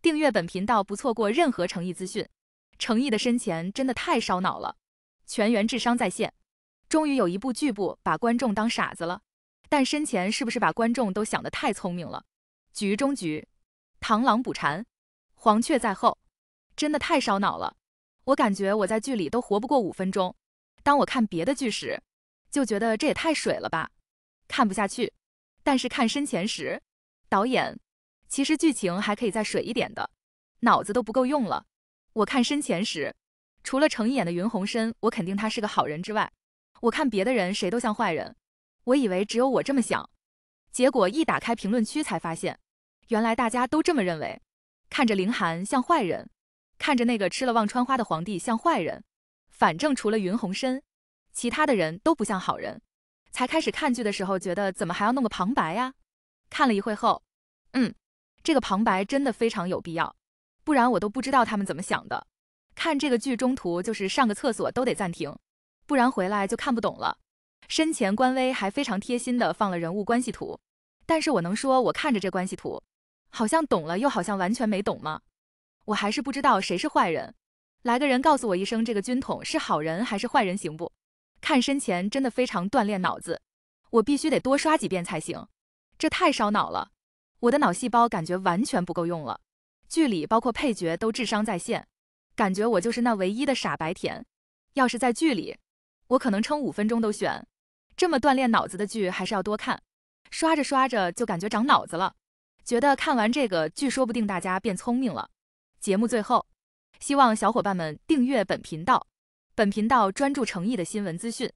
订阅本频道，不错过任何诚意资讯。《诚意的深前真的太烧脑了，全员智商在线。终于有一部剧不把观众当傻子了，但深前是不是把观众都想得太聪明了？局中局，螳螂捕蝉，黄雀在后，真的太烧脑了。我感觉我在剧里都活不过五分钟。当我看别的剧时，就觉得这也太水了吧，看不下去。但是看《深前时，导演。其实剧情还可以再水一点的，脑子都不够用了。我看深浅》时，除了程意演的云鸿深，我肯定他是个好人之外，我看别的人谁都像坏人。我以为只有我这么想，结果一打开评论区才发现，原来大家都这么认为。看着凌寒像坏人，看着那个吃了忘川花的皇帝像坏人，反正除了云鸿深，其他的人都不像好人。才开始看剧的时候觉得怎么还要弄个旁白呀，看了一会后，嗯。这个旁白真的非常有必要，不然我都不知道他们怎么想的。看这个剧，中途就是上个厕所都得暂停，不然回来就看不懂了。身前官微还非常贴心的放了人物关系图，但是我能说，我看着这关系图，好像懂了，又好像完全没懂吗？我还是不知道谁是坏人，来个人告诉我一声，这个军统是好人还是坏人行不？看身前真的非常锻炼脑子，我必须得多刷几遍才行，这太烧脑了。我的脑细胞感觉完全不够用了，剧里包括配角都智商在线，感觉我就是那唯一的傻白甜。要是在剧里，我可能撑五分钟都选。这么锻炼脑子的剧还是要多看，刷着刷着就感觉长脑子了。觉得看完这个剧，说不定大家变聪明了。节目最后，希望小伙伴们订阅本频道，本频道专注诚意的新闻资讯。